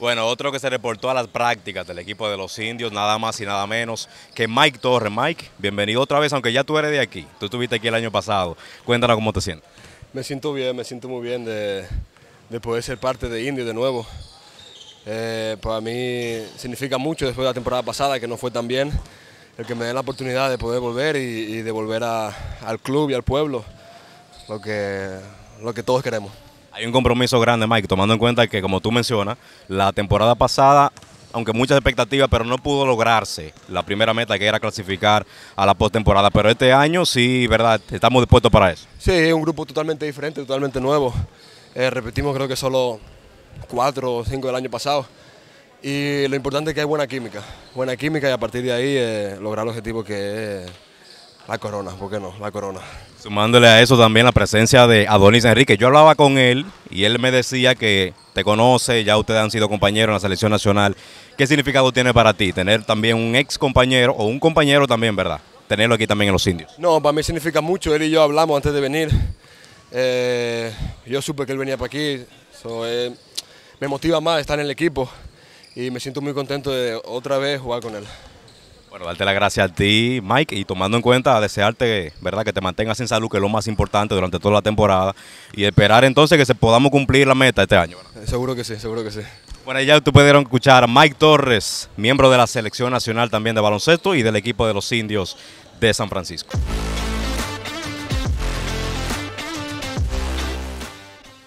Bueno, otro que se reportó a las prácticas del equipo de los indios, nada más y nada menos que Mike Torres. Mike, bienvenido otra vez, aunque ya tú eres de aquí, tú estuviste aquí el año pasado. Cuéntanos cómo te sientes. Me siento bien, me siento muy bien de, poder ser parte de Indios de nuevo. Eh, para mí significa mucho después de la temporada pasada que no fue tan bien, el que me dé la oportunidad de poder volver y, de volver al club y al pueblo, lo que, lo que todos queremos. Hay un compromiso grande, Mike, tomando en cuenta que, como tú mencionas, la temporada pasada, aunque muchas expectativas, pero no pudo lograrse la primera meta que era clasificar a la postemporada. Pero este año sí, ¿verdad? Estamos dispuestos para eso. Sí, es un grupo totalmente diferente, totalmente nuevo. Eh, repetimos, creo que solo cuatro o cinco del año pasado. Y lo importante es que hay buena química, buena química y a partir de ahí eh, lograr el objetivo que es. La corona, ¿por qué no? La corona. Sumándole a eso también la presencia de Adonis Enrique. Yo hablaba con él y él me decía que te conoce, ya ustedes han sido compañeros en la selección nacional. ¿Qué significado tiene para ti tener también un ex compañero o un compañero también, verdad? Tenerlo aquí también en los indios. No, para mí significa mucho. Él y yo hablamos antes de venir. Eh, yo supe que él venía para aquí. Eh, me motiva más estar en el equipo y me siento muy contento de otra vez jugar con él. Bueno, darte las gracias a ti, Mike, y tomando en cuenta, desearte ¿verdad? que te mantengas en salud, que es lo más importante durante toda la temporada, y esperar entonces que se podamos cumplir la meta este año. Seguro que sí, seguro que sí. Bueno, ya tú pudieron escuchar a Mike Torres, miembro de la Selección Nacional también de Baloncesto y del equipo de los Indios de San Francisco.